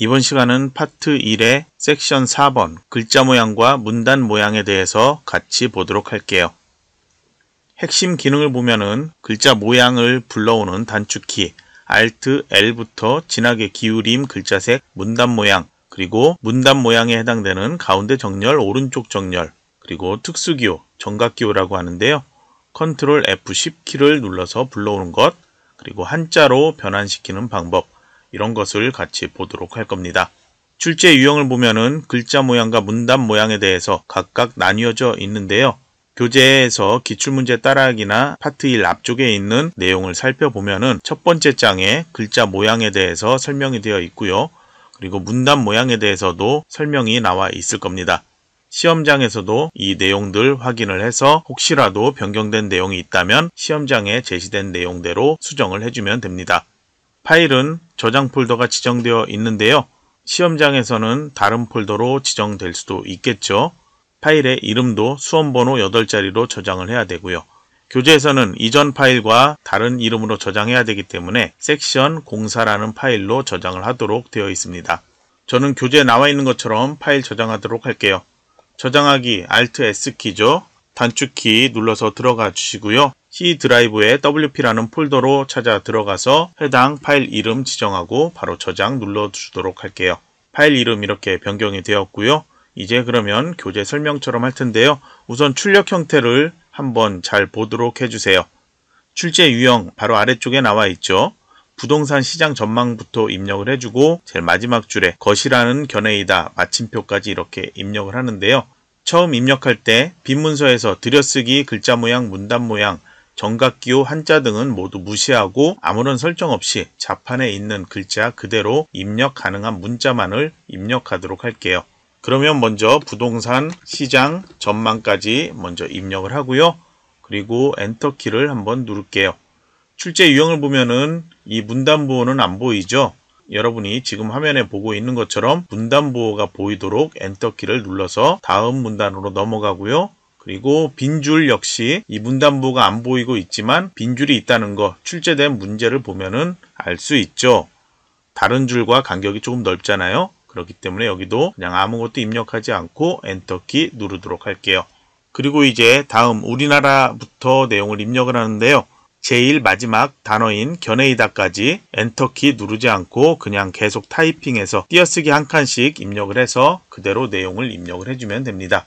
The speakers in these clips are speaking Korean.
이번 시간은 파트 1의 섹션 4번 글자 모양과 문단 모양에 대해서 같이 보도록 할게요. 핵심 기능을 보면은 글자 모양을 불러오는 단축키 Alt L부터 진하게 기울임 글자색 문단 모양 그리고 문단 모양에 해당되는 가운데 정렬 오른쪽 정렬 그리고 특수기호 정각기호라고 하는데요. Ctrl F10키를 눌러서 불러오는 것 그리고 한자로 변환시키는 방법 이런 것을 같이 보도록 할 겁니다. 출제 유형을 보면은 글자 모양과 문단 모양에 대해서 각각 나뉘어져 있는데요. 교재에서 기출문제 따라하기나 파트 1 앞쪽에 있는 내용을 살펴보면은 첫 번째 장에 글자 모양에 대해서 설명이 되어 있고요. 그리고 문단 모양에 대해서도 설명이 나와 있을 겁니다. 시험장에서도 이 내용들 확인을 해서 혹시라도 변경된 내용이 있다면 시험장에 제시된 내용대로 수정을 해주면 됩니다. 파일은 저장 폴더가 지정되어 있는데요. 시험장에서는 다른 폴더로 지정될 수도 있겠죠. 파일의 이름도 수험번호 8자리로 저장을 해야 되고요. 교재에서는 이전 파일과 다른 이름으로 저장해야 되기 때문에 섹션 공사라는 파일로 저장을 하도록 되어 있습니다. 저는 교재에 나와 있는 것처럼 파일 저장하도록 할게요. 저장하기 Alt S키죠. 단축키 눌러서 들어가 주시고요. C 드라이브의 WP라는 폴더로 찾아 들어가서 해당 파일 이름 지정하고 바로 저장 눌러주도록 할게요. 파일 이름 이렇게 변경이 되었고요. 이제 그러면 교재 설명처럼 할 텐데요. 우선 출력 형태를 한번 잘 보도록 해주세요. 출제 유형 바로 아래쪽에 나와 있죠. 부동산 시장 전망부터 입력을 해주고 제일 마지막 줄에 것이라는 견해이다 마침표까지 이렇게 입력을 하는데요. 처음 입력할 때 빈문서에서 들여쓰기 글자 모양 문단 모양 정각기호 한자 등은 모두 무시하고 아무런 설정 없이 자판에 있는 글자 그대로 입력 가능한 문자만을 입력하도록 할게요. 그러면 먼저 부동산 시장 전망까지 먼저 입력을 하고요. 그리고 엔터키를 한번 누를게요. 출제 유형을 보면은 이 문단보호는 안 보이죠? 여러분이 지금 화면에 보고 있는 것처럼 문단보호가 보이도록 엔터키를 눌러서 다음 문단으로 넘어가고요. 그리고 빈 줄 역시 이 문단부가 안 보이고 있지만 빈줄이 있다는 거 출제된 문제를 보면은 알 수 있죠. 다른 줄과 간격이 조금 넓잖아요. 그렇기 때문에 여기도 그냥 아무것도 입력하지 않고 엔터키 누르도록 할게요. 그리고 이제 다음 우리나라부터 내용을 입력을 하는데요. 제일 마지막 단어인 견해이다까지 엔터키 누르지 않고 그냥 계속 타이핑해서 띄어쓰기 한 칸씩 입력을 해서 그대로 내용을 입력을 해주면 됩니다.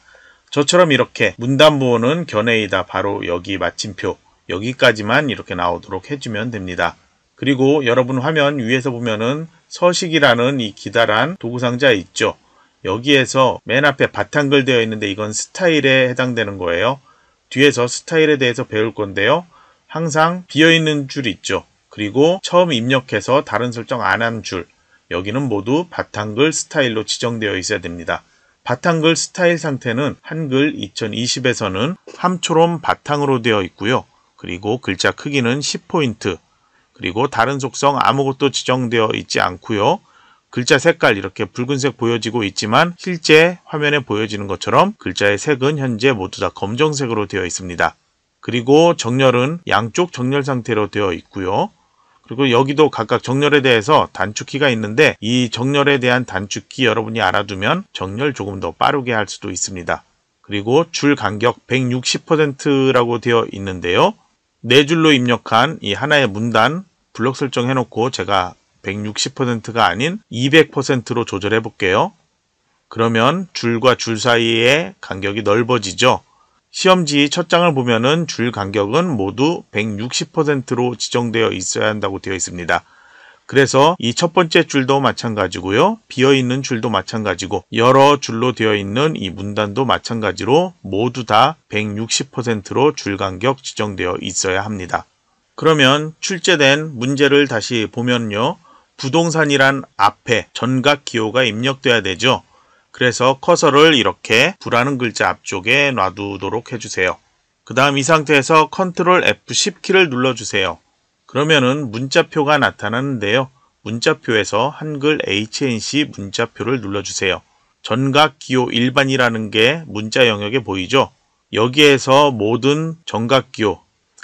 저처럼 이렇게 문단보호는 견해이다. 바로 여기 마침표 여기까지만 이렇게 나오도록 해주면 됩니다. 그리고 여러분 화면 위에서 보면은 서식이라는 이 기다란 도구상자 있죠. 여기에서 맨 앞에 바탕글 되어 있는데 이건 스타일에 해당되는 거예요. 뒤에서 스타일에 대해서 배울 건데요. 항상 비어있는 줄 있죠. 그리고 처음 입력해서 다른 설정 안 한줄 여기는 모두 바탕글 스타일로 지정되어 있어야 됩니다. 바탕글 스타일 상태는 한글 2020에서는 함초롬 바탕으로 되어 있고요. 그리고 글자 크기는 10포인트, 그리고 다른 속성 아무것도 지정되어 있지 않고요. 글자 색깔 이렇게 붉은색 보여지고 있지만 실제 화면에 보여지는 것처럼 글자의 색은 현재 모두 다 검정색으로 되어 있습니다. 그리고 정렬은 양쪽 정렬 상태로 되어 있고요. 그리고 여기도 각각 정렬에 대해서 단축키가 있는데 이 정렬에 대한 단축키 여러분이 알아두면 정렬 조금 더 빠르게 할 수도 있습니다. 그리고 줄 간격 160%라고 되어 있는데요. 네 줄로 입력한 이 하나의 문단 블록 설정 해놓고 제가 160%가 아닌 200%로 조절해 볼게요. 그러면 줄과 줄 사이의 간격이 넓어지죠. 시험지 첫 장을 보면은 줄 간격은 모두 160%로 지정되어 있어야 한다고 되어 있습니다. 그래서 이 첫 번째 줄도 마찬가지고요. 비어있는 줄도 마찬가지고 여러 줄로 되어 있는 이 문단도 마찬가지로 모두 다 160%로 줄 간격 지정되어 있어야 합니다. 그러면 출제된 문제를 다시 보면요. 부동산이란 앞에 전각 기호가 입력돼야 되죠. 그래서 커서를 이렇게 부라는 글자 앞쪽에 놔두도록 해주세요. 그 다음 이 상태에서 Ctrl F10 키를 눌러주세요. 그러면은 문자표가 나타나는데요. 문자표에서 한글 HNC 문자표를 눌러주세요. 전각 기호 일반이라는 게 문자 영역에 보이죠? 여기에서 모든 전각 기호,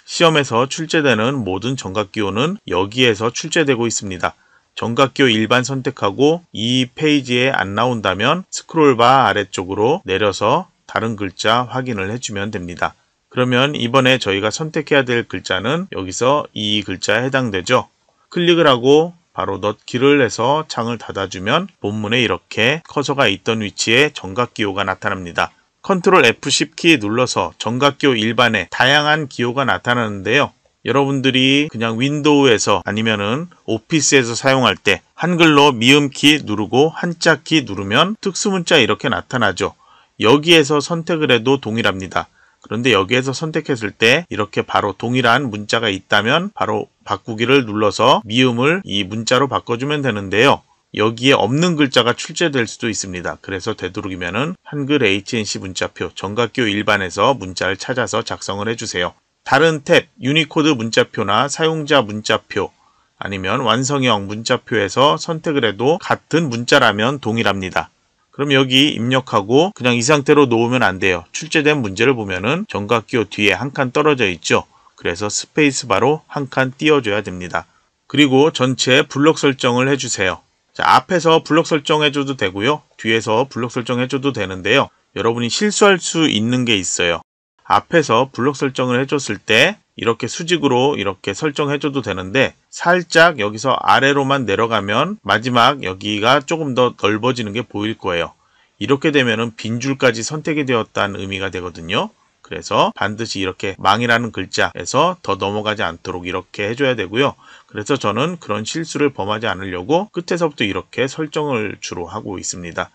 시험에서 출제되는 모든 전각 기호는 여기에서 출제되고 있습니다. 전각교 일반 선택하고 이 페이지에 안 나온다면 스크롤바 아래쪽으로 내려서 다른 글자 확인을 해주면 됩니다. 그러면 이번에 저희가 선택해야 될 글자는 여기서 이 글자에 해당되죠. 클릭을 하고 바로 넣기를 해서 창을 닫아주면 본문에 이렇게 커서가 있던 위치에 정각기호가 나타납니다. 컨트롤 F10키 눌러서 정각기호 일반에 다양한 기호가 나타나는데요. 여러분들이 그냥 윈도우에서 아니면은 오피스에서 사용할 때 한글로 미음키 누르고 한자키 누르면 특수문자 이렇게 나타나죠. 여기에서 선택을 해도 동일합니다. 그런데 여기에서 선택했을 때 이렇게 바로 동일한 문자가 있다면 바로 바꾸기를 눌러서 미음을 이 문자로 바꿔주면 되는데요. 여기에 없는 글자가 출제될 수도 있습니다. 그래서 되도록이면 한글 HNC 문자표 정각교 일반에서 문자를 찾아서 작성을 해주세요. 다른 탭, 유니코드 문자표나 사용자 문자표 아니면 완성형 문자표에서 선택을 해도 같은 문자라면 동일합니다. 그럼 여기 입력하고 그냥 이 상태로 놓으면 안 돼요. 출제된 문제를 보면은 정각기호 뒤에 한 칸 떨어져 있죠. 그래서 스페이스바로 한 칸 띄워줘야 됩니다. 그리고 전체 블록 설정을 해주세요. 자, 앞에서 블록 설정해줘도 되고요. 뒤에서 블록 설정해줘도 되는데요. 여러분이 실수할 수 있는 게 있어요. 앞에서 블록 설정을 해줬을 때 이렇게 수직으로 이렇게 설정해줘도 되는데 살짝 여기서 아래로만 내려가면 마지막 여기가 조금 더 넓어지는 게 보일 거예요. 이렇게 되면 빈 줄까지 선택이 되었다는 의미가 되거든요. 그래서 반드시 이렇게 망이라는 글자에서 더 넘어가지 않도록 이렇게 해줘야 되고요. 그래서 저는 그런 실수를 범하지 않으려고 끝에서부터 이렇게 설정을 주로 하고 있습니다.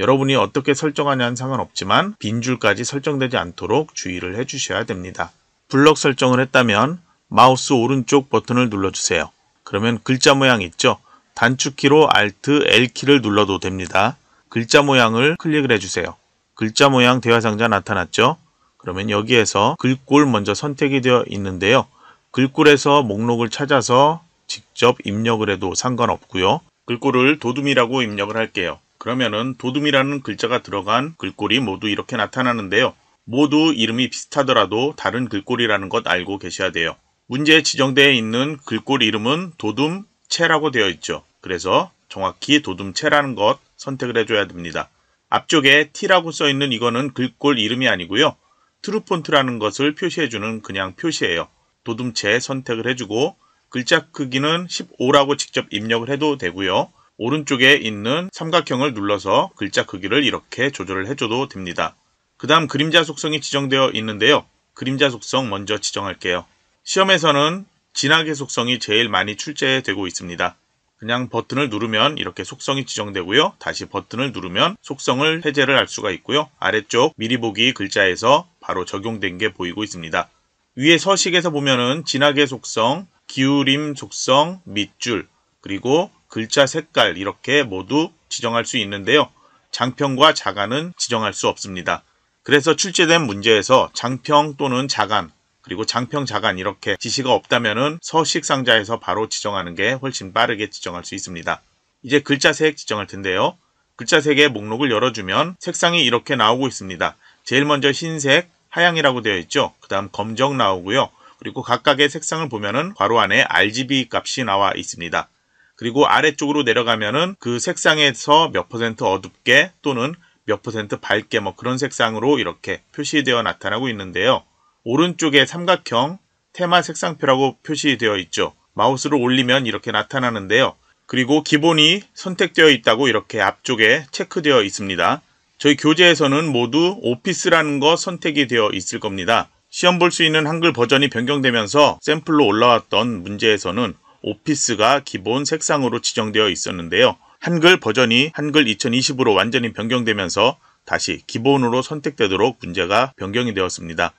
여러분이 어떻게 설정하냐는 상관없지만 빈 줄까지 설정되지 않도록 주의를 해주셔야 됩니다. 블럭 설정을 했다면 마우스 오른쪽 버튼을 눌러주세요. 그러면 글자 모양 있죠? 단축키로 Alt, L키를 눌러도 됩니다. 글자 모양을 클릭을 해주세요. 글자 모양 대화 상자 나타났죠? 그러면 여기에서 글꼴 먼저 선택이 되어 있는데요. 글꼴에서 목록을 찾아서 직접 입력을 해도 상관없고요. 글꼴을 도둠이라고 입력을 할게요. 그러면은 도둠이라는 글자가 들어간 글꼴이 모두 이렇게 나타나는데요. 모두 이름이 비슷하더라도 다른 글꼴이라는 것 알고 계셔야 돼요. 문제에 지정되어 있는 글꼴 이름은 도둠체라고 되어 있죠. 그래서 정확히 도둠체라는 것 선택을 해줘야 됩니다. 앞쪽에 T라고 써 있는 이거는 글꼴 이름이 아니고요. 트루폰트라는 것을 표시해주는 그냥 표시예요. 도둠체 선택을 해주고 글자 크기는 15라고 직접 입력을 해도 되고요. 오른쪽에 있는 삼각형을 눌러서 글자 크기를 이렇게 조절을 해줘도 됩니다. 그 다음 그림자 속성이 지정되어 있는데요. 그림자 속성 먼저 지정할게요. 시험에서는 진하게 속성이 제일 많이 출제되고 있습니다. 그냥 버튼을 누르면 이렇게 속성이 지정되고요. 다시 버튼을 누르면 속성을 해제를 할 수가 있고요. 아래쪽 미리 보기 글자에서 바로 적용된 게 보이고 있습니다. 위에 서식에서 보면은 진하게 속성, 기울임 속성, 밑줄, 그리고 글자 색깔 이렇게 모두 지정할 수 있는데요. 장편과 자간은 지정할 수 없습니다. 그래서 출제된 문제에서 장평 또는 자간 그리고 장평 자간 이렇게 지시가 없다면 서식 상자에서 바로 지정하는 게 훨씬 빠르게 지정할 수 있습니다. 이제 글자 색 지정할 텐데요. 글자 색의 목록을 열어주면 색상이 이렇게 나오고 있습니다. 제일 먼저 흰색, 하양이라고 되어 있죠. 그 다음 검정 나오고요. 그리고 각각의 색상을 보면은 괄호 안에 RGB 값이 나와 있습니다. 그리고 아래쪽으로 내려가면은 그 색상에서 몇 퍼센트 어둡게 또는 몇 퍼센트 밝게 뭐 그런 색상으로 이렇게 표시되어 나타나고 있는데요. 오른쪽에 삼각형 테마 색상표라고 표시되어 있죠. 마우스를 올리면 이렇게 나타나는데요. 그리고 기본이 선택되어 있다고 이렇게 앞쪽에 체크되어 있습니다. 저희 교재에서는 모두 오피스라는 거 선택이 되어 있을 겁니다. 시험 볼 수 있는 한글 버전이 변경되면서 샘플로 올라왔던 문제에서는 오피스가 기본 색상으로 지정되어 있었는데요. 한글 버전이 한글 2020으로 완전히 변경되면서 다시 기본으로 선택되도록 문제가 변경이 되었습니다.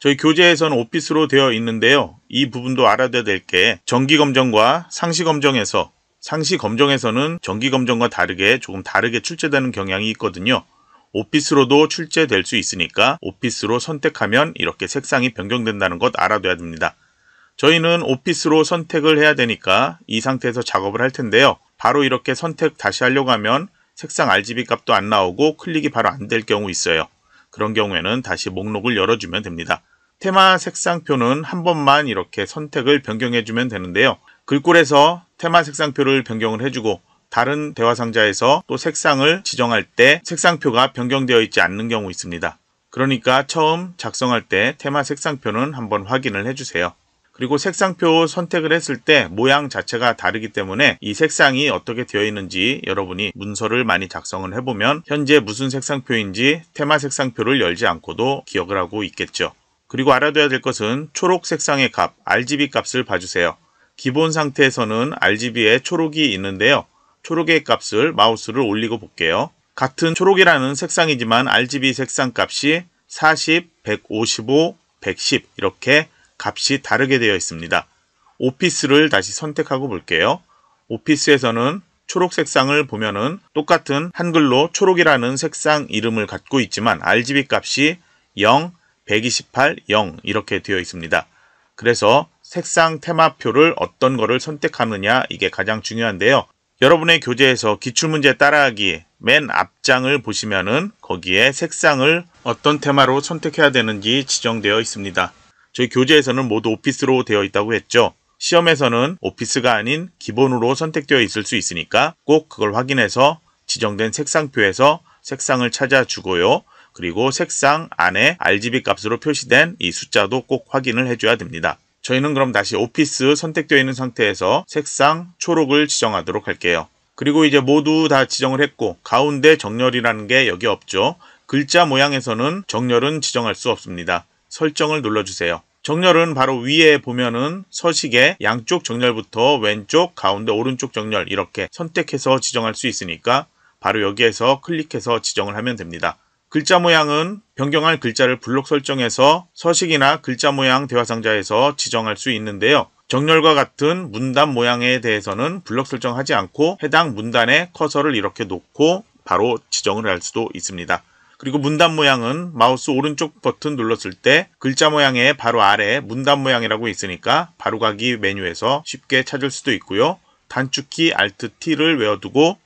저희 교재에서는 오피스로 되어 있는데요. 이 부분도 알아둬야 될 게 정기검정과 상시검정에서 상시검정에서는 정기검정과 다르게 조금 다르게 출제되는 경향이 있거든요. 오피스로도 출제될 수 있으니까 오피스로 선택하면 이렇게 색상이 변경된다는 것 알아둬야 됩니다. 저희는 오피스로 선택을 해야 되니까 이 상태에서 작업을 할 텐데요. 바로 이렇게 선택 다시 하려고 하면 색상 RGB 값도 안 나오고 클릭이 바로 안 될 경우 있어요. 그런 경우에는 다시 목록을 열어주면 됩니다. 테마 색상표는 한 번만 이렇게 선택을 변경해주면 되는데요. 글꼴에서 테마 색상표를 변경을 해주고 다른 대화 상자에서 또 색상을 지정할 때 색상표가 변경되어 있지 않는 경우 있습니다. 그러니까 처음 작성할 때 테마 색상표는 한번 확인을 해주세요. 그리고 색상표 선택을 했을 때 모양 자체가 다르기 때문에 이 색상이 어떻게 되어 있는지 여러분이 문서를 많이 작성을 해보면 현재 무슨 색상표인지 테마 색상표를 열지 않고도 기억을 하고 있겠죠. 그리고 알아둬야 될 것은 초록 색상의 값, RGB 값을 봐주세요. 기본 상태에서는 RGB에 초록이 있는데요. 초록의 값을 마우스를 올리고 볼게요. 같은 초록이라는 색상이지만 RGB 색상 값이 40, 155, 110 이렇게 값이 다르게 되어 있습니다. 오피스를 다시 선택하고 볼게요. 오피스에서는 초록 색상을 보면은 똑같은 한글로 초록이라는 색상 이름을 갖고 있지만 RGB 값이 0, 128, 0 이렇게 되어 있습니다. 그래서 색상 테마표를 어떤 거를 선택하느냐 이게 가장 중요한데요. 여러분의 교재에서 기출문제 따라하기 맨 앞장을 보시면은 거기에 색상을 어떤 테마로 선택해야 되는지 지정되어 있습니다. 저희 교재에서는 모두 오피스로 되어 있다고 했죠. 시험에서는 오피스가 아닌 기본으로 선택되어 있을 수 있으니까 꼭 그걸 확인해서 지정된 색상표에서 색상을 찾아주고요. 그리고 색상 안에 RGB 값으로 표시된 이 숫자도 꼭 확인을 해줘야 됩니다. 저희는 그럼 다시 오피스 선택되어 있는 상태에서 색상 초록을 지정하도록 할게요. 그리고 이제 모두 다 지정을 했고 가운데 정렬이라는 게 여기 없죠. 글자 모양에서는 정렬은 지정할 수 없습니다. 설정을 눌러주세요. 정렬은 바로 위에 보면은 서식의 양쪽 정렬부터 왼쪽, 가운데, 오른쪽 정렬 이렇게 선택해서 지정할 수 있으니까 바로 여기에서 클릭해서 지정을 하면 됩니다. 글자 모양은 변경할 글자를 블록 설정해서 서식이나 글자 모양 대화 상자에서 지정할 수 있는데요. 정렬과 같은 문단 모양에 대해서는 블록 설정하지 않고 해당 문단에 커서를 이렇게 놓고 바로 지정을 할 수도 있습니다. 그리고 문단 모양은 마우스 오른쪽 버튼 눌렀을 때 글자 모양의 바로 아래 문단 모양이라고 있으니까 바로가기 메뉴에서 쉽게 찾을 수도 있고요. 단축키 Alt T를 외워두고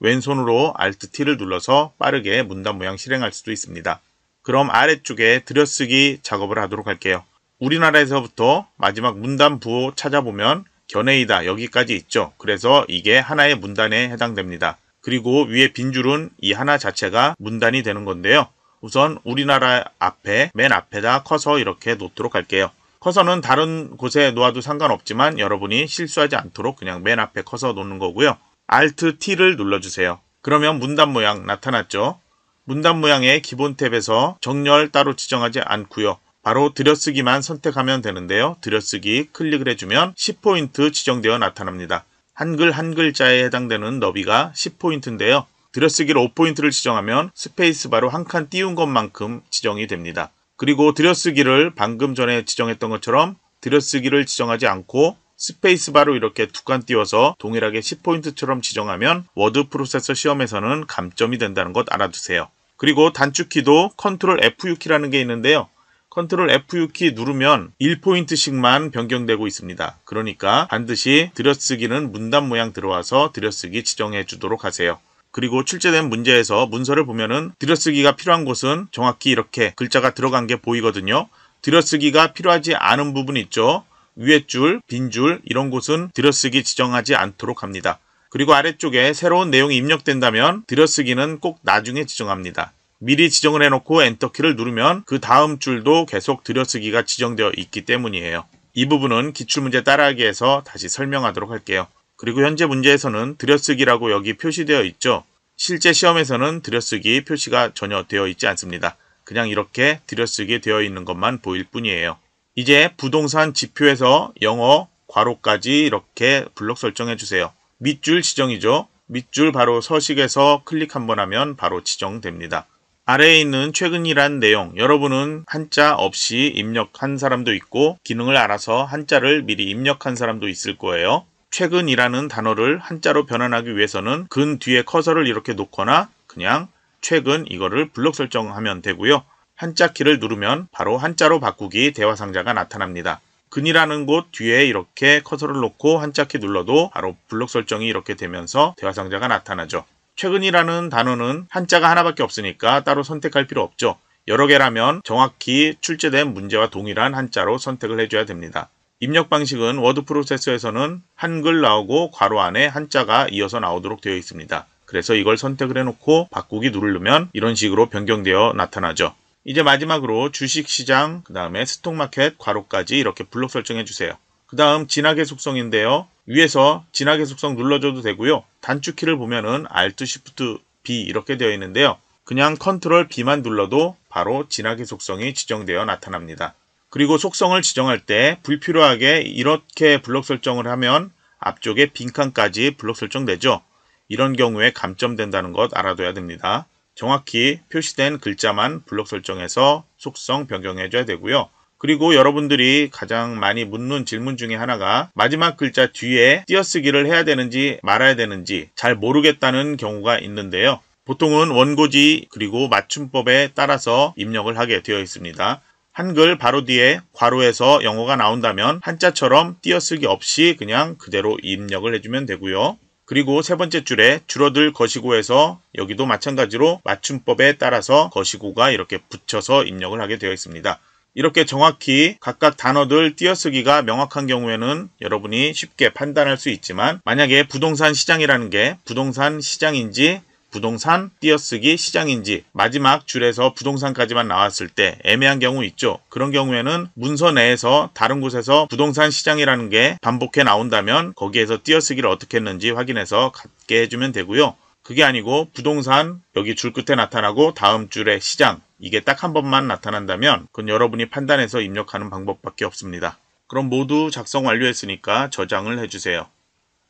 왼손으로 Alt T를 눌러서 빠르게 문단 모양 실행할 수도 있습니다. 그럼 아래쪽에 들여쓰기 작업을 하도록 할게요. 우리나라에서부터 마지막 문단 부호 찾아보면 견해이다 여기까지 있죠. 그래서 이게 하나의 문단에 해당됩니다. 그리고 위에 빈 줄은 이 하나 자체가 문단이 되는 건데요. 우선 우리나라 앞에 맨 앞에다 커서 이렇게 놓도록 할게요. 커서는 다른 곳에 놓아도 상관없지만 여러분이 실수하지 않도록 그냥 맨 앞에 커서 놓는 거고요. Alt T를 눌러주세요. 그러면 문단 모양 나타났죠. 문단 모양의 기본 탭에서 정렬 따로 지정하지 않고요. 바로 들여쓰기만 선택하면 되는데요. 들여쓰기 클릭을 해주면 10포인트 지정되어 나타납니다. 한글 한 글자에 해당되는 너비가 10포인트인데요. 들여쓰기로 5포인트를 지정하면 스페이스바로 한 칸 띄운 것만큼 지정이 됩니다. 그리고 들여쓰기를 방금 전에 지정했던 것처럼 들여쓰기를 지정하지 않고 스페이스바로 이렇게 두 칸 띄워서 동일하게 10포인트처럼 지정하면 워드 프로세서 시험에서는 감점이 된다는 것 알아두세요. 그리고 단축키도 컨트롤 F6키라는 게 있는데요. 컨트롤 F6키 누르면 1포인트씩만 변경되고 있습니다. 그러니까 반드시 들여쓰기는 문단 모양 들어와서 들여쓰기 지정해 주도록 하세요. 그리고 출제된 문제에서 문서를 보면은 들여쓰기가 필요한 곳은 정확히 이렇게 글자가 들어간 게 보이거든요. 들여쓰기가 필요하지 않은 부분 있죠. 위에 줄, 빈 줄 이런 곳은 들여쓰기 지정하지 않도록 합니다. 그리고 아래쪽에 새로운 내용이 입력된다면 들여쓰기는 꼭 나중에 지정합니다. 미리 지정을 해놓고 엔터키를 누르면 그 다음 줄도 계속 들여쓰기가 지정되어 있기 때문이에요. 이 부분은 기출문제 따라하기에서 다시 설명하도록 할게요. 그리고 현재 문제에서는 들여쓰기라고 여기 표시되어 있죠. 실제 시험에서는 들여쓰기 표시가 전혀 되어 있지 않습니다. 그냥 이렇게 들여쓰기 되어 있는 것만 보일 뿐이에요. 이제 부동산 지표에서 영어 괄호까지 이렇게 블록 설정해 주세요. 밑줄 지정이죠. 밑줄 바로 서식에서 클릭 한번 하면 바로 지정됩니다. 아래에 있는 최근이란 내용 여러분은 한자 없이 입력한 사람도 있고 기능을 알아서 한자를 미리 입력한 사람도 있을 거예요. 최근이라는 단어를 한자로 변환하기 위해서는 근 뒤에 커서를 이렇게 놓거나 그냥 최근 이거를 블록 설정하면 되고요. 한자 키를 누르면 바로 한자로 바꾸기 대화 상자가 나타납니다. 근이라는 곳 뒤에 이렇게 커서를 놓고 한자 키 눌러도 바로 블록 설정이 이렇게 되면서 대화 상자가 나타나죠. 최근이라는 단어는 한자가 하나밖에 없으니까 따로 선택할 필요 없죠. 여러 개라면 정확히 출제된 문제와 동일한 한자로 선택을 해줘야 됩니다. 입력 방식은 워드 프로세서에서는 한글 나오고 괄호 안에 한자가 이어서 나오도록 되어 있습니다. 그래서 이걸 선택을 해놓고 바꾸기 누르면 이런 식으로 변경되어 나타나죠. 이제 마지막으로 주식시장, 그 다음에 스톡마켓, 괄호까지 이렇게 블록 설정해주세요. 그 다음 진하계 속성인데요. 위에서 진하계 속성 눌러줘도 되고요. 단축키를 보면은 Alt Shift B 이렇게 되어 있는데요. 그냥 Ctrl B만 눌러도 바로 진하계 속성이 지정되어 나타납니다. 그리고 속성을 지정할 때 불필요하게 이렇게 블록 설정을 하면 앞쪽에 빈칸까지 블록 설정되죠. 이런 경우에 감점된다는 것 알아둬야 됩니다. 정확히 표시된 글자만 블록 설정해서 속성 변경해줘야 되고요. 그리고 여러분들이 가장 많이 묻는 질문 중에 하나가 마지막 글자 뒤에 띄어쓰기를 해야 되는지 말아야 되는지 잘 모르겠다는 경우가 있는데요. 보통은 원고지 그리고 맞춤법에 따라서 입력을 하게 되어 있습니다. 한글 바로 뒤에 괄호에서 영어가 나온다면 한자처럼 띄어쓰기 없이 그냥 그대로 입력을 해주면 되고요. 그리고 세 번째 줄에 줄어들 거시고에서 여기도 마찬가지로 맞춤법에 따라서 거시고가 이렇게 붙여서 입력을 하게 되어 있습니다. 이렇게 정확히 각각 단어들 띄어쓰기가 명확한 경우에는 여러분이 쉽게 판단할 수 있지만 만약에 부동산 시장이라는 게 부동산 시장인지 부동산 띄어쓰기 시장인지 마지막 줄에서 부동산까지만 나왔을 때 애매한 경우 있죠. 그런 경우에는 문서 내에서 다른 곳에서 부동산 시장이라는 게 반복해 나온다면 거기에서 띄어쓰기를 어떻게 했는지 확인해서 갖게 해주면 되고요. 그게 아니고 부동산 여기 줄 끝에 나타나고 다음 줄에 시장 이게 딱 한 번만 나타난다면 그건 여러분이 판단해서 입력하는 방법밖에 없습니다. 그럼 모두 작성 완료했으니까 저장을 해주세요.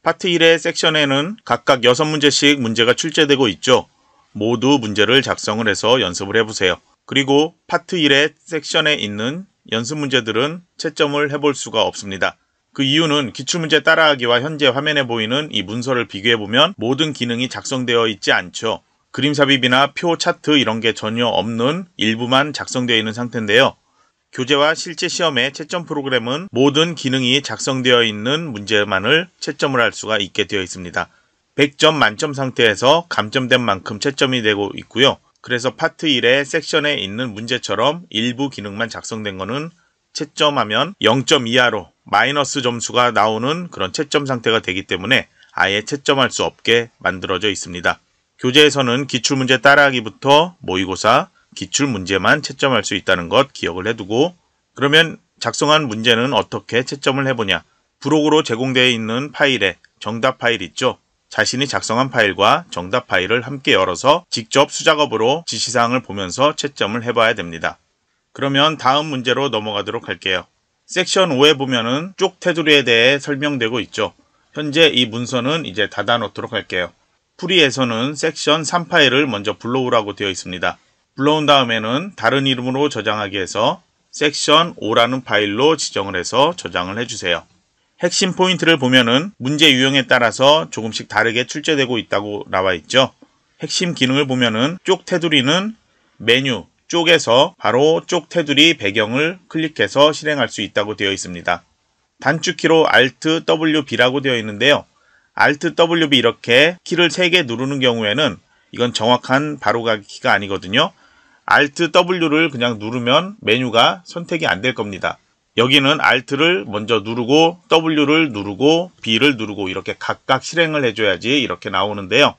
파트 1의 섹션에는 각각 6문제씩 문제가 출제되고 있죠. 모두 문제를 작성을 해서 연습을 해보세요. 그리고 파트 1의 섹션에 있는 연습 문제들은 채점을 해볼 수가 없습니다. 그 이유는 기출문제 따라하기와 현재 화면에 보이는 이 문서를 비교해보면 모든 기능이 작성되어 있지 않죠. 그림 삽입이나 표 차트 이런 게 전혀 없는 일부만 작성되어 있는 상태인데요. 교재와 실제 시험의 채점 프로그램은 모든 기능이 작성되어 있는 문제만을 채점을 할 수가 있게 되어 있습니다. 100점 만점 상태에서 감점된 만큼 채점이 되고 있고요. 그래서 파트 1의 섹션에 있는 문제처럼 일부 기능만 작성된 것은 채점하면 0점 이하로 마이너스 점수가 나오는 그런 채점 상태가 되기 때문에 아예 채점할 수 없게 만들어져 있습니다. 교재에서는 기출문제 따라하기부터 모의고사, 기출문제만 채점할 수 있다는 것 기억을 해두고 그러면 작성한 문제는 어떻게 채점을 해보냐 부록으로 제공되어 있는 파일에 정답 파일 있죠? 자신이 작성한 파일과 정답 파일을 함께 열어서 직접 수작업으로 지시사항을 보면서 채점을 해봐야 됩니다. 그러면 다음 문제로 넘어가도록 할게요. 섹션 5에 보면은 쪽 테두리에 대해 설명되고 있죠. 현재 이 문서는 이제 닫아놓도록 할게요. 프리에서는 섹션 3 파일을 먼저 불러오라고 되어 있습니다. 불러온 다음에는 다른 이름으로 저장하게 해서 섹션 5라는 파일로 지정을 해서 저장을 해주세요. 핵심 포인트를 보면은 문제 유형에 따라서 조금씩 다르게 출제되고 있다고 나와 있죠. 핵심 기능을 보면은 쪽 테두리는 메뉴 쪽에서 바로 쪽 테두리 배경을 클릭해서 실행할 수 있다고 되어 있습니다. 단축키로 Alt WB라고 되어 있는데요. Alt WB 이렇게 키를 3개 누르는 경우에는 이건 정확한 바로가기 키가 아니거든요. Alt W를 그냥 누르면 메뉴가 선택이 안 될 겁니다. 여기는 Alt를 먼저 누르고 W를 누르고 B를 누르고 이렇게 각각 실행을 해줘야지 이렇게 나오는데요.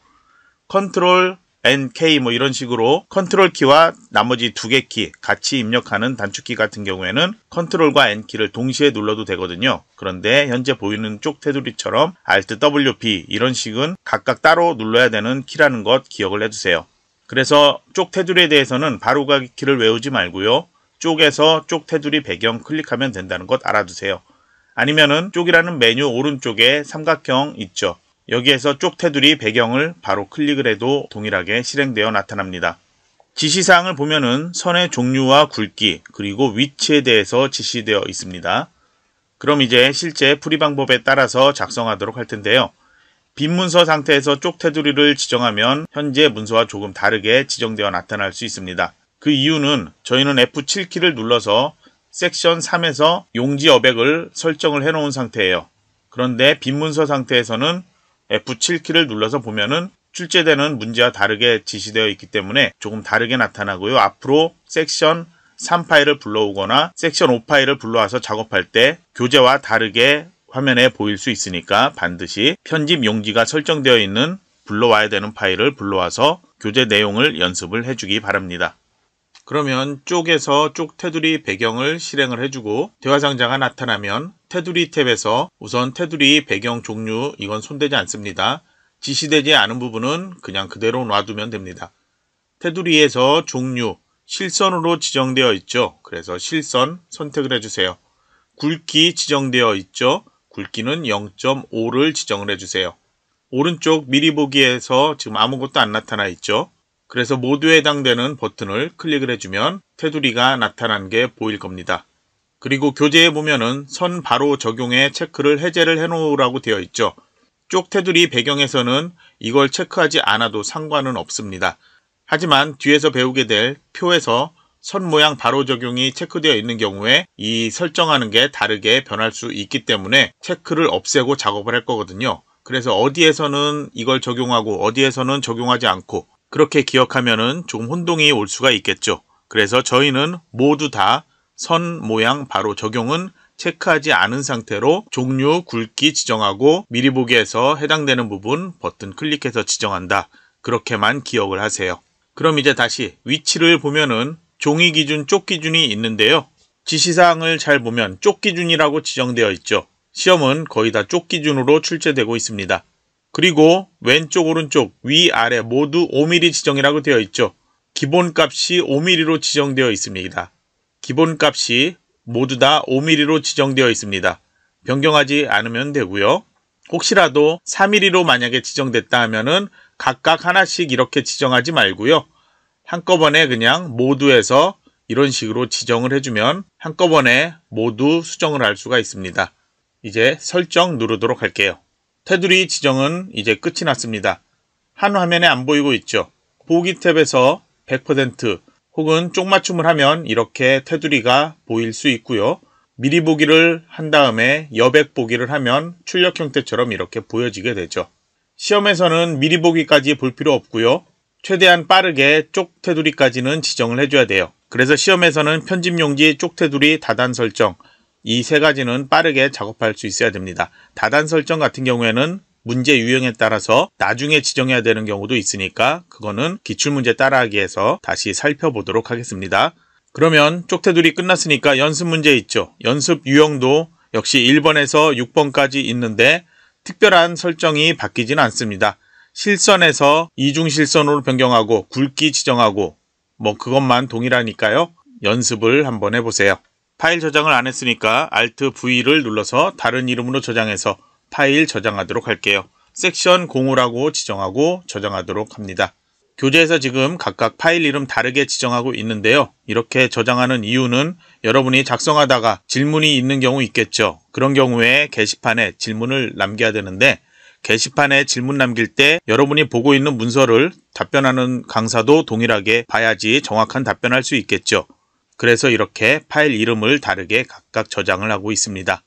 컨트롤 NK 뭐 이런 식으로 컨트롤 키와 나머지 두 개 키 같이 입력하는 단축키 같은 경우에는 컨트롤과 N키를 동시에 눌러도 되거든요. 그런데 현재 보이는 쪽 테두리처럼 Alt WP 이런 식은 각각 따로 눌러야 되는 키라는 것 기억을 해두세요. 그래서 쪽 테두리에 대해서는 바로가기 키를 외우지 말고요. 쪽에서 쪽 테두리 배경 클릭하면 된다는 것 알아두세요. 아니면은 쪽이라는 메뉴 오른쪽에 삼각형 있죠. 여기에서 쪽 테두리 배경을 바로 클릭을 해도 동일하게 실행되어 나타납니다. 지시사항을 보면은 선의 종류와 굵기 그리고 위치에 대해서 지시되어 있습니다. 그럼 이제 실제 풀이 방법에 따라서 작성하도록 할 텐데요. 빈 문서 상태에서 쪽 테두리를 지정하면 현재 문서와 조금 다르게 지정되어 나타날 수 있습니다. 그 이유는 저희는 F7키를 눌러서 섹션 3에서 용지 어백을 설정을 해놓은 상태예요. 그런데 빈 문서 상태에서는 F7키를 눌러서 보면은 출제되는 문제와 다르게 지시되어 있기 때문에 조금 다르게 나타나고요. 앞으로 섹션 3파일을 불러오거나 섹션 5파일을 불러와서 작업할 때 교재와 다르게 화면에 보일 수 있으니까 반드시 편집 용지가 설정되어 있는 불러와야 되는 파일을 불러와서 교재 내용을 연습을 해주기 바랍니다. 그러면 쪽에서 쪽 테두리 배경을 실행을 해주고 대화 상자가 나타나면 테두리 탭에서 우선 테두리 배경 종류 이건 손대지 않습니다. 지시되지 않은 부분은 그냥 그대로 놔두면 됩니다. 테두리에서 종류, 실선으로 지정되어 있죠. 그래서 실선 선택을 해주세요. 굵기 지정되어 있죠. 굵기는 0.5를 지정을 해주세요. 오른쪽 미리 보기에서 지금 아무것도 안 나타나 있죠. 그래서 모두에 해당되는 버튼을 클릭을 해주면 테두리가 나타난 게 보일 겁니다. 그리고 교재에 보면은 선 바로 적용에 체크를 해제를 해놓으라고 되어 있죠. 쪽 테두리 배경에서는 이걸 체크하지 않아도 상관은 없습니다. 하지만 뒤에서 배우게 될 표에서 선 모양 바로 적용이 체크되어 있는 경우에 이 설정하는 게 다르게 변할 수 있기 때문에 체크를 없애고 작업을 할 거거든요. 그래서 어디에서는 이걸 적용하고 어디에서는 적용하지 않고 그렇게 기억하면은 조금 혼동이 올 수가 있겠죠. 그래서 저희는 모두 다선 모양 바로 적용은 체크하지 않은 상태로 종류, 굵기 지정하고 미리 보기에서 해당되는 부분 버튼 클릭해서 지정한다. 그렇게만 기억을 하세요. 그럼 이제 다시 위치를 보면은 종이 기준, 쪽 기준이 있는데요. 지시사항을 잘 보면 쪽 기준이라고 지정되어 있죠. 시험은 거의 다 쪽 기준으로 출제되고 있습니다. 그리고 왼쪽, 오른쪽, 위, 아래 모두 5mm 지정이라고 되어 있죠. 기본값이 5mm로 지정되어 있습니다. 기본값이 모두 다 5mm로 지정되어 있습니다. 변경하지 않으면 되고요. 혹시라도 4mm로 만약에 지정됐다 하면은 각각 하나씩 이렇게 지정하지 말고요. 한꺼번에 그냥 모두에서 이런 식으로 지정을 해주면 한꺼번에 모두 수정을 할 수가 있습니다. 이제 설정 누르도록 할게요. 테두리 지정은 이제 끝이 났습니다. 한 화면에 안 보이고 있죠. 보기 탭에서 100% 혹은 쪽맞춤을 하면 이렇게 테두리가 보일 수 있고요. 미리 보기를 한 다음에 여백 보기를 하면 출력 형태처럼 이렇게 보여지게 되죠. 시험에서는 미리 보기까지 볼 필요 없고요. 최대한 빠르게 쪽 테두리까지는 지정을 해줘야 돼요. 그래서 시험에서는 편집용지 쪽 테두리 다단 설정 이 세 가지는 빠르게 작업할 수 있어야 됩니다. 다단 설정 같은 경우에는 문제 유형에 따라서 나중에 지정해야 되는 경우도 있으니까 그거는 기출문제 따라하기에서 다시 살펴보도록 하겠습니다. 그러면 쪽태둘이 끝났으니까 연습 문제 있죠. 연습 유형도 역시 1번에서 6번까지 있는데 특별한 설정이 바뀌진 않습니다. 실선에서 이중실선으로 변경하고 굵기 지정하고 뭐 그것만 동일하니까요. 연습을 한번 해보세요. 파일 저장을 안 했으니까 Alt V를 눌러서 다른 이름으로 저장해서 파일 저장하도록 할게요. 섹션 05라고 지정하고 저장하도록 합니다. 교재에서 지금 각각 파일 이름 다르게 지정하고 있는데요. 이렇게 저장하는 이유는 여러분이 작성하다가 질문이 있는 경우 있겠죠. 그런 경우에 게시판에 질문을 남겨야 되는데 게시판에 질문 남길 때 여러분이 보고 있는 문서를 답변하는 강사도 동일하게 봐야지 정확한 답변할 수 있겠죠. 그래서 이렇게 파일 이름을 다르게 각각 저장을 하고 있습니다.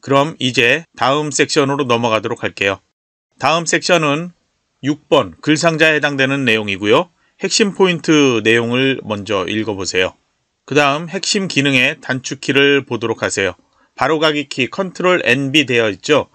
그럼 이제 다음 섹션으로 넘어가도록 할게요. 다음 섹션은 6번 글상자에 해당되는 내용이고요. 핵심 포인트 내용을 먼저 읽어보세요. 그 다음 핵심 기능의 단축키를 보도록 하세요. 바로가기 키 컨트롤 NB 되어 있죠.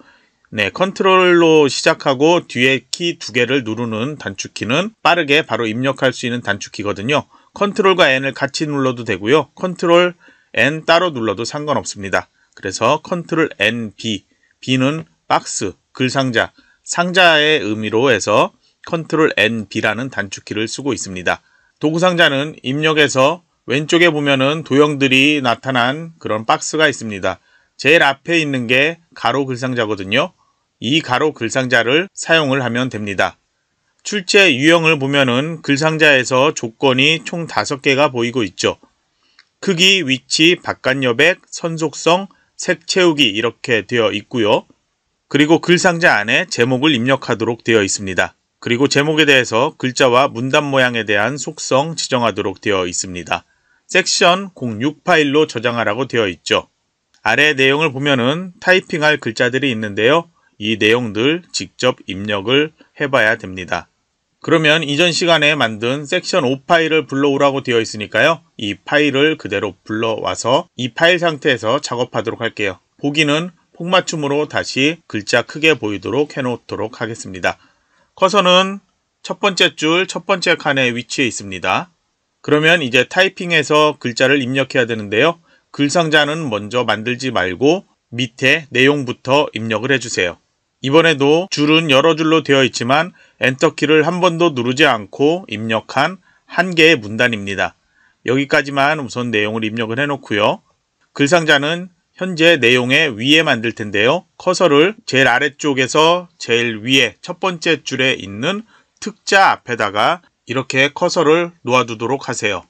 네, 컨트롤로 시작하고 뒤에 키 두 개를 누르는 단축키는 빠르게 바로 입력할 수 있는 단축키거든요. 컨트롤과 N을 같이 눌러도 되고요. 컨트롤 N 따로 눌러도 상관없습니다. 그래서 컨트롤 N, B. B는 박스, 글상자, 상자의 의미로 해서 컨트롤 N, B라는 단축키를 쓰고 있습니다. 도구상자는 입력에서 왼쪽에 보면은 도형들이 나타난 그런 박스가 있습니다. 제일 앞에 있는 게 가로 글상자거든요. 이 가로 글상자를 사용을 하면 됩니다. 출제 유형을 보면은 글상자에서 조건이 총 5개가 보이고 있죠. 크기, 위치, 바깥여백, 선속성, 색 채우기 이렇게 되어 있고요. 그리고 글 상자 안에 제목을 입력하도록 되어 있습니다. 그리고 제목에 대해서 글자와 문단 모양에 대한 속성 지정하도록 되어 있습니다. 섹션 06 파일로 저장하라고 되어 있죠. 아래 내용을 보면은 타이핑할 글자들이 있는데요. 이 내용들 직접 입력을 해봐야 됩니다. 그러면 이전 시간에 만든 섹션 5 파일을 불러오라고 되어 있으니까요. 이 파일을 그대로 불러와서 이 파일 상태에서 작업하도록 할게요. 보기는 폭맞춤으로 다시 글자 크게 보이도록 해놓도록 하겠습니다. 커서는 첫 번째 줄 첫 번째 칸에 위치해 있습니다. 그러면 이제 타이핑해서 글자를 입력해야 되는데요. 글 상자는 먼저 만들지 말고 밑에 내용부터 입력을 해주세요. 이번에도 줄은 여러 줄로 되어 있지만 엔터키를 한 번도 누르지 않고 입력한 한 개의 문단입니다. 여기까지만 우선 내용을 입력을 해놓고요. 글상자는 현재 내용의 위에 만들 텐데요. 커서를 제일 아래쪽에서 제일 위에 첫 번째 줄에 있는 특자 앞에다가 이렇게 커서를 놓아두도록 하세요.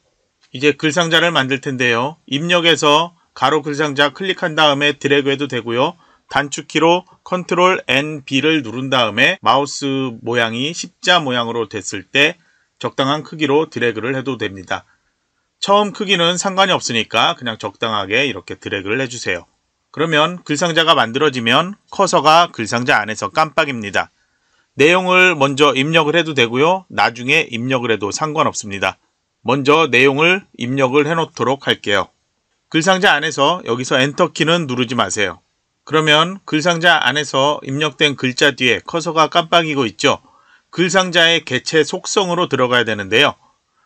이제 글상자를 만들 텐데요. 입력에서 가로 글상자 클릭한 다음에 드래그해도 되고요. 단축키로 Ctrl N, B를 누른 다음에 마우스 모양이 십자 모양으로 됐을 때 적당한 크기로 드래그를 해도 됩니다. 처음 크기는 상관이 없으니까 그냥 적당하게 이렇게 드래그를 해주세요. 그러면 글상자가 만들어지면 커서가 글상자 안에서 깜빡입니다. 내용을 먼저 입력을 해도 되고요. 나중에 입력을 해도 상관없습니다. 먼저 내용을 입력을 해놓도록 할게요. 글상자 안에서 여기서 엔터키는 누르지 마세요. 그러면 글상자 안에서 입력된 글자 뒤에 커서가 깜빡이고 있죠. 글상자의 개체 속성으로 들어가야 되는데요.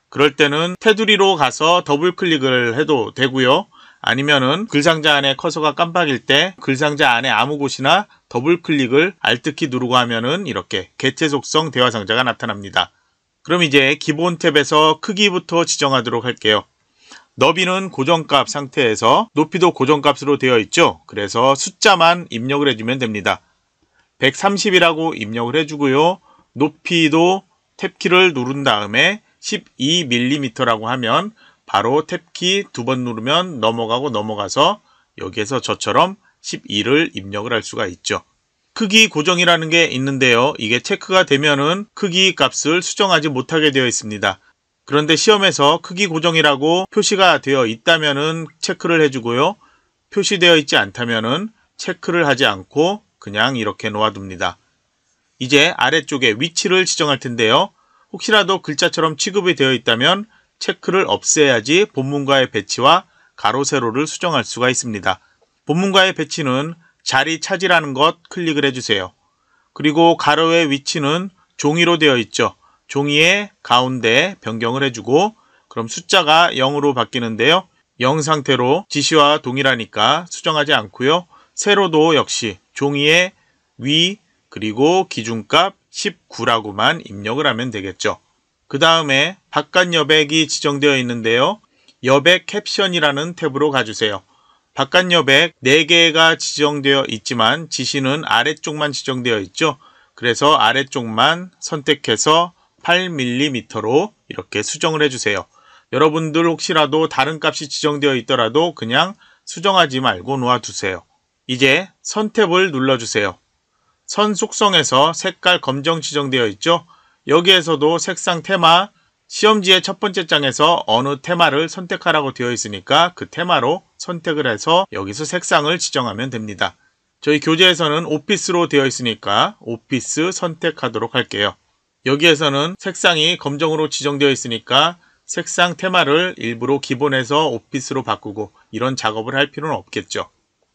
그럴 때는 테두리로 가서 더블 클릭을 해도 되고요. 아니면은 글상자 안에 커서가 깜빡일 때 글상자 안에 아무 곳이나 더블 클릭을 알트히 누르고 하면은 이렇게 개체 속성 대화 상자가 나타납니다. 그럼 이제 기본 탭에서 크기부터 지정하도록 할게요. 너비는 고정값 상태에서 높이도 고정값으로 되어 있죠. 그래서 숫자만 입력을 해주면 됩니다. 130이라고 입력을 해주고요. 높이도 탭키를 누른 다음에 12mm라고 하면 바로 탭키 두 번 누르면 넘어가고 넘어가서 여기에서 저처럼 12를 입력을 할 수가 있죠. 크기 고정이라는 게 있는데요. 이게 체크가 되면은 크기 값을 수정하지 못하게 되어 있습니다. 그런데 시험에서 크기 고정이라고 표시가 되어 있다면 체크를 해주고요. 표시되어 있지 않다면 체크를 하지 않고 그냥 이렇게 놓아둡니다. 이제 아래쪽에 위치를 지정할 텐데요. 혹시라도 글자처럼 취급이 되어 있다면 체크를 없애야지 본문과의 배치와 가로 세로를 수정할 수가 있습니다. 본문과의 배치는 자리 찾으라는 것 클릭을 해주세요. 그리고 가로의 위치는 종이로 되어 있죠. 종이의 가운데 변경을 해주고 그럼 숫자가 0으로 바뀌는데요. 0 상태로 지시와 동일하니까 수정하지 않고요. 세로도 역시 종이의 위 그리고 기준값 19라고만 입력을 하면 되겠죠. 그 다음에 바깥 여백이 지정되어 있는데요. 여백 캡션이라는 탭으로 가주세요. 바깥 여백 4개가 지정되어 있지만 지시는 아래쪽만 지정되어 있죠. 그래서 아래쪽만 선택해서 8mm로 이렇게 수정을 해주세요. 여러분들 혹시라도 다른 값이 지정되어 있더라도 그냥 수정하지 말고 놓아두세요. 이제 선택을 눌러주세요. 선 속성에서 색깔 검정 지정되어 있죠? 여기에서도 색상 테마, 시험지의 첫 번째 장에서 어느 테마를 선택하라고 되어 있으니까 그 테마로 선택을 해서 여기서 색상을 지정하면 됩니다. 저희 교재에서는 오피스로 되어 있으니까 오피스 선택하도록 할게요. 여기에서는 색상이 검정으로 지정되어 있으니까 색상 테마를 일부러 기본에서 오피스로 바꾸고 이런 작업을 할 필요는 없겠죠.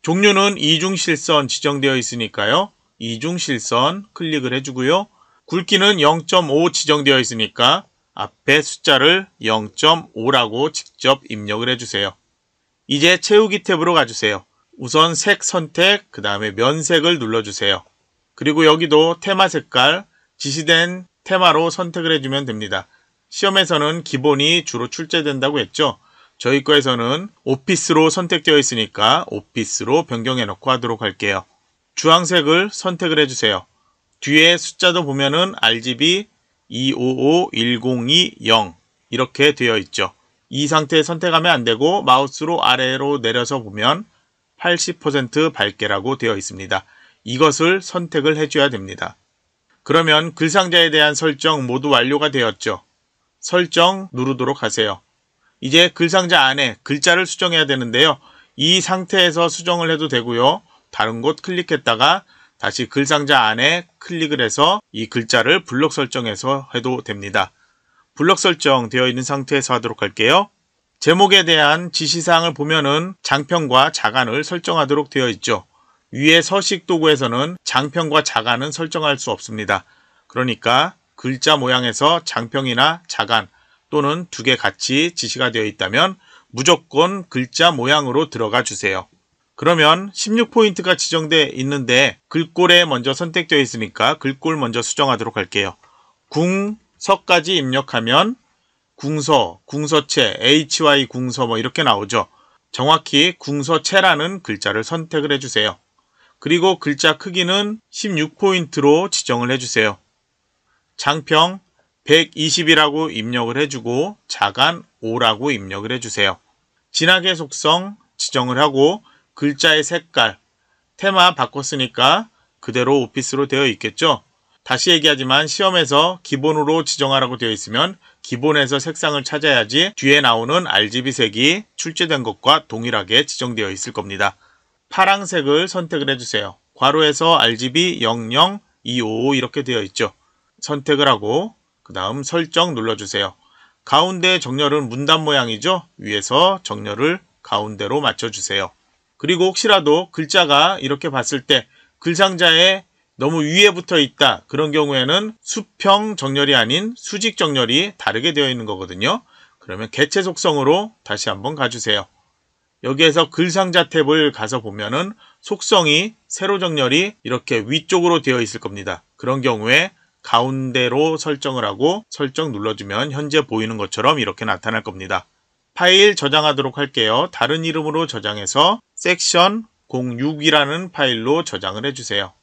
종류는 이중실선 지정되어 있으니까요. 이중실선 클릭을 해주고요. 굵기는 0.5 지정되어 있으니까 앞에 숫자를 0.5라고 직접 입력을 해주세요. 이제 채우기 탭으로 가주세요. 우선 색 선택, 그 다음에 면색을 눌러주세요. 그리고 여기도 테마 색깔, 지시된 테마로 선택을 해주면 됩니다. 시험에서는 기본이 주로 출제된다고 했죠. 저희 과에서는 오피스로 선택되어 있으니까 오피스로 변경해 놓고 하도록 할게요. 주황색을 선택을 해주세요. 뒤에 숫자도 보면은 RGB 2551020 이렇게 되어 있죠. 이 상태 선택하면 안 되고 마우스로 아래로 내려서 보면 80% 밝게라고 되어 있습니다. 이것을 선택을 해줘야 됩니다. 그러면 글상자에 대한 설정 모두 완료가 되었죠. 설정 누르도록 하세요. 이제 글상자 안에 글자를 수정해야 되는데요. 이 상태에서 수정을 해도 되고요. 다른 곳 클릭했다가 다시 글상자 안에 클릭을 해서 이 글자를 블록 설정해서 해도 됩니다. 블록 설정 되어 있는 상태에서 하도록 할게요. 제목에 대한 지시사항을 보면은 장편과 자간을 설정하도록 되어 있죠. 위에 서식 도구에서는 장편과 자간은 설정할 수 없습니다. 그러니까 글자 모양에서 장편이나 자간 또는 두 개 같이 지시가 되어 있다면 무조건 글자 모양으로 들어가 주세요. 그러면 16포인트가 지정되어 있는데 글꼴에 먼저 선택되어 있으니까 글꼴 먼저 수정하도록 할게요. 궁서까지 입력하면 궁서, 궁서체, hy 궁서 뭐 이렇게 나오죠. 정확히 궁서체라는 글자를 선택을 해주세요. 그리고 글자 크기는 16포인트로 지정을 해주세요. 장평 120이라고 입력을 해주고 자간 5라고 입력을 해주세요. 진하게 속성 지정을 하고 글자의 색깔, 테마 바꿨으니까 그대로 오피스로 되어 있겠죠? 다시 얘기하지만 시험에서 기본으로 지정하라고 되어 있으면 기본에서 색상을 찾아야지 뒤에 나오는 RGB 색이 출제된 것과 동일하게 지정되어 있을 겁니다. 파랑색을 선택을 해주세요. 괄호에서 RGB 00255 이렇게 되어 있죠. 선택을 하고 그 다음 설정 눌러주세요. 가운데 정렬은 문단 모양이죠. 위에서 정렬을 가운데로 맞춰주세요. 그리고 혹시라도 글자가 이렇게 봤을 때 글상자에 너무 위에 붙어 있다. 그런 경우에는 수평 정렬이 아닌 수직 정렬이 다르게 되어 있는 거거든요. 그러면 개체 속성으로 다시 한번 가주세요. 여기에서 글상자 탭을 가서 보면은 속성이 세로 정렬이 이렇게 위쪽으로 되어 있을 겁니다. 그런 경우에 가운데로 설정을 하고 설정 눌러주면 현재 보이는 것처럼 이렇게 나타날 겁니다. 파일 저장하도록 할게요. 다른 이름으로 저장해서 섹션 06이라는 파일로 저장을 해주세요.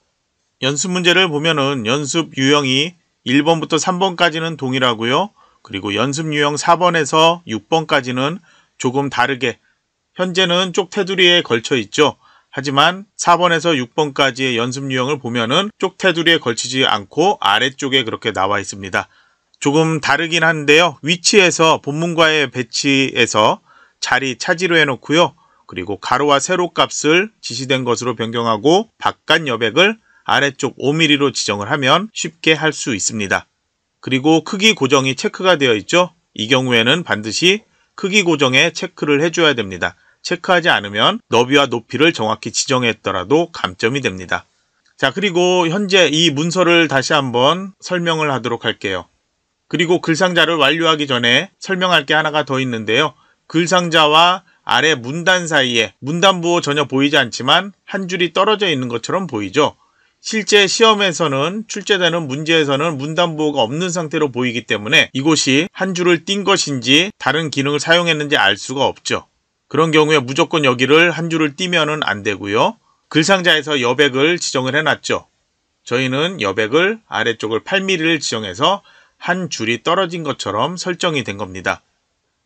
연습 문제를 보면은 연습 유형이 1번부터 3번까지는 동일하고요. 그리고 연습 유형 4번에서 6번까지는 조금 다르게 현재는 쪽테두리에 걸쳐 있죠. 하지만 4번에서 6번까지의 연습 유형을 보면은 쪽테두리에 걸치지 않고 아래쪽에 그렇게 나와 있습니다. 조금 다르긴 한데요. 위치에서 본문과의 배치에서 자리 차지로 해놓고요. 그리고 가로와 세로 값을 지시된 것으로 변경하고 바깥 여백을 아래쪽 5mm로 지정을 하면 쉽게 할 수 있습니다. 그리고 크기 고정이 체크가 되어 있죠. 이 경우에는 반드시 크기 고정에 체크를 해줘야 됩니다. 체크하지 않으면 너비와 높이를 정확히 지정했더라도 감점이 됩니다. 자 그리고 현재 이 문서를 다시 한번 설명을 하도록 할게요. 그리고 글상자를 완료하기 전에 설명할 게 하나가 더 있는데요. 글상자와 아래 문단 사이에 문단부호 전혀 보이지 않지만 한 줄이 떨어져 있는 것처럼 보이죠. 실제 시험에서는 출제되는 문제에서는 문단 보호가 없는 상태로 보이기 때문에 이곳이 한 줄을 띈 것인지 다른 기능을 사용했는지 알 수가 없죠. 그런 경우에 무조건 여기를 한 줄을 띄면은 안 되고요. 글상자에서 여백을 지정을 해놨죠. 저희는 여백을 아래쪽을 8mm를 지정해서 한 줄이 떨어진 것처럼 설정이 된 겁니다.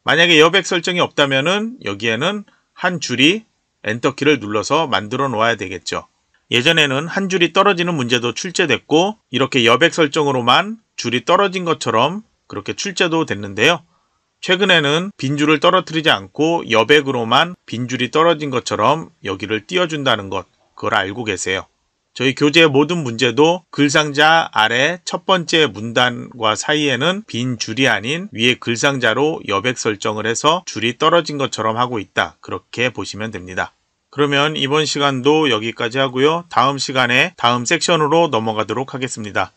만약에 여백 설정이 없다면 여기에는 한 줄이 엔터키를 눌러서 만들어 놓아야 되겠죠. 예전에는 한 줄이 떨어지는 문제도 출제됐고 이렇게 여백 설정으로만 줄이 떨어진 것처럼 그렇게 출제도 됐는데요. 최근에는 빈 줄을 떨어뜨리지 않고 여백으로만 빈 줄이 떨어진 것처럼 여기를 띄워준다는 것 그걸 알고 계세요. 저희 교재 모든 문제도 글상자 아래 첫 번째 문단과 사이에는 빈 줄이 아닌 위에 글상자로 여백 설정을 해서 줄이 떨어진 것처럼 하고 있다. 그렇게 보시면 됩니다. 그러면 이번 시간도 여기까지 하고요. 다음 시간에 다음 섹션으로 넘어가도록 하겠습니다.